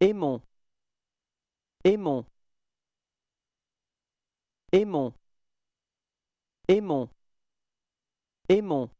Aimons. Aimons. Aimons. Aimons. Aimons.